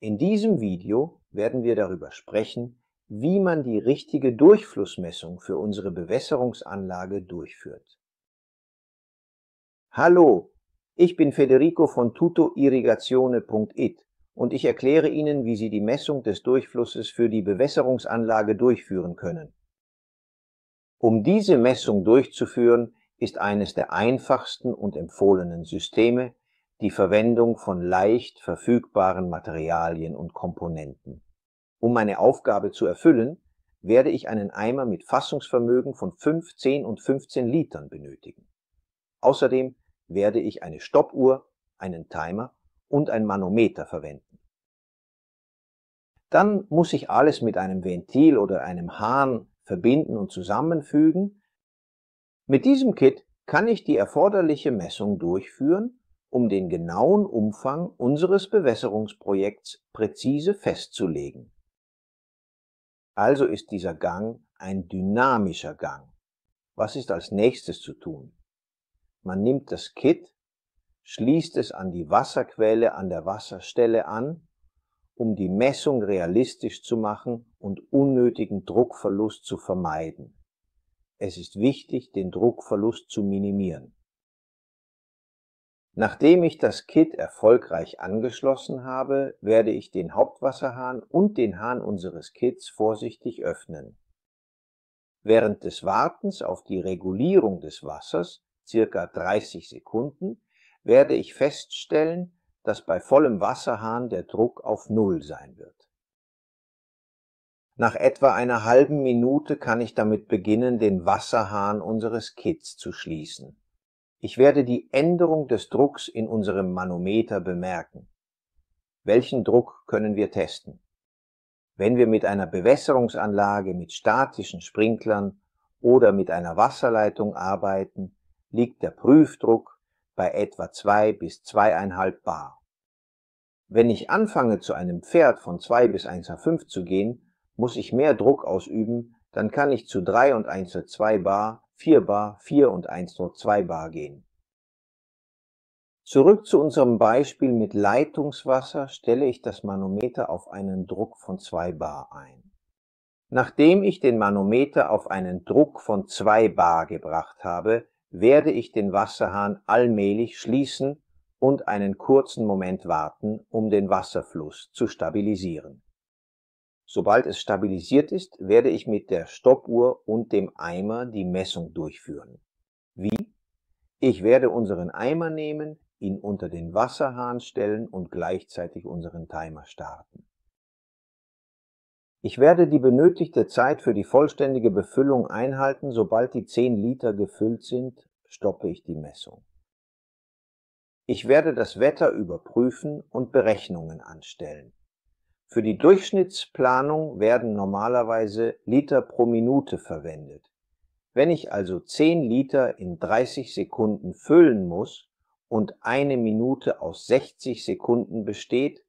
In diesem Video werden wir darüber sprechen, wie man die richtige Durchflussmessung für unsere Bewässerungsanlage durchführt. Hallo, ich bin Federico von tutoirrigazione.it und ich erkläre Ihnen, wie Sie die Messung des Durchflusses für die Bewässerungsanlage durchführen können. Um diese Messung durchzuführen, ist eines der einfachsten und empfohlenen Systeme die Verwendung von leicht verfügbaren Materialien und Komponenten. Um meine Aufgabe zu erfüllen, werde ich einen Eimer mit Fassungsvermögen von 5, 10 und 15 Litern benötigen. Außerdem werde ich eine Stoppuhr, einen Timer und ein Manometer verwenden. Dann muss ich alles mit einem Ventil oder einem Hahn verbinden und zusammenfügen. Mit diesem Kit kann ich die erforderliche Messung durchführen um den genauen Umfang unseres Bewässerungsprojekts präzise festzulegen. Also ist dieser Gang ein dynamischer Gang. Was ist als nächstes zu tun? Man nimmt das Kit, schließt es an die Wasserquelle an der Wasserstelle an, um die Messung realistisch zu machen und unnötigen Druckverlust zu vermeiden. Es ist wichtig, den Druckverlust zu minimieren. Nachdem ich das Kit erfolgreich angeschlossen habe, werde ich den Hauptwasserhahn und den Hahn unseres Kits vorsichtig öffnen. Während des Wartens auf die Regulierung des Wassers, circa 30 Sekunden, werde ich feststellen, dass bei vollem Wasserhahn der Druck auf Null sein wird. Nach etwa einer halben Minute kann ich damit beginnen, den Wasserhahn unseres Kits zu schließen. Ich werde die Änderung des Drucks in unserem Manometer bemerken. Welchen Druck können wir testen? Wenn wir mit einer Bewässerungsanlage mit statischen Sprinklern oder mit einer Wasserleitung arbeiten, liegt der Prüfdruck bei etwa 2 bis 2,5 bar. Wenn ich anfange, zu einem Pferd von 2 bis 1,5 zu gehen, muss ich mehr Druck ausüben, dann kann ich zu 3 und 1,2 bar 4 Bar, 4 und 1 2 Bar gehen. Zurück zu unserem Beispiel mit Leitungswasser stelle ich das Manometer auf einen Druck von 2 Bar ein. Nachdem ich den Manometer auf einen Druck von 2 Bar gebracht habe, werde ich den Wasserhahn allmählich schließen und einen kurzen Moment warten, um den Wasserfluss zu stabilisieren. Sobald es stabilisiert ist, werde ich mit der Stoppuhr und dem Eimer die Messung durchführen. Wie? Ich werde unseren Eimer nehmen, ihn unter den Wasserhahn stellen und gleichzeitig unseren Timer starten. Ich werde die benötigte Zeit für die vollständige Befüllung einhalten. Sobald die 10 Liter gefüllt sind, stoppe ich die Messung. Ich werde das Wetter überprüfen und Berechnungen anstellen. Für die Durchschnittsplanung werden normalerweise Liter pro Minute verwendet. Wenn ich also 10 Liter in 30 Sekunden füllen muss und eine Minute aus 60 Sekunden besteht,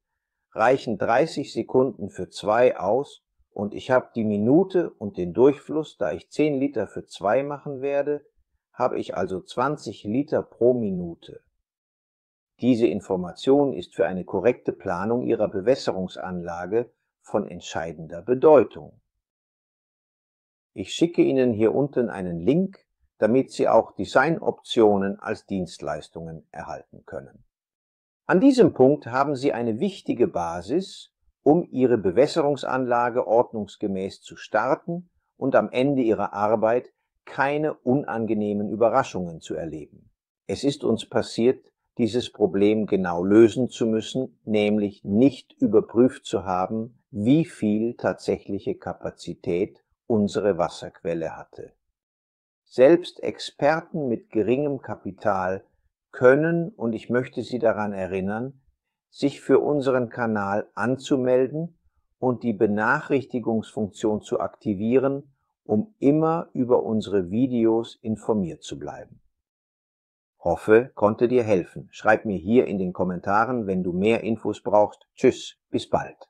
reichen 30 Sekunden für 2 aus und ich habe die Minute und den Durchfluss, da ich 10 Liter für 2 machen werde, habe ich also 20 Liter pro Minute. Diese Information ist für eine korrekte Planung Ihrer Bewässerungsanlage von entscheidender Bedeutung. Ich schicke Ihnen hier unten einen Link, damit Sie auch Designoptionen als Dienstleistungen erhalten können. An diesem Punkt haben Sie eine wichtige Basis, um Ihre Bewässerungsanlage ordnungsgemäß zu starten und am Ende Ihrer Arbeit keine unangenehmen Überraschungen zu erleben. Es ist uns passiert, dieses Problem genau lösen zu müssen, nämlich nicht überprüft zu haben, wie viel tatsächliche Kapazität unsere Wasserquelle hatte. Selbst Experten mit geringem Kapital können, und ich möchte Sie daran erinnern, sich für unseren Kanal anzumelden und die Benachrichtigungsfunktion zu aktivieren, um immer über unsere Videos informiert zu bleiben. Hoffe, konnte dir helfen. Schreib mir hier in den Kommentaren, wenn du mehr Infos brauchst. Tschüss, bis bald.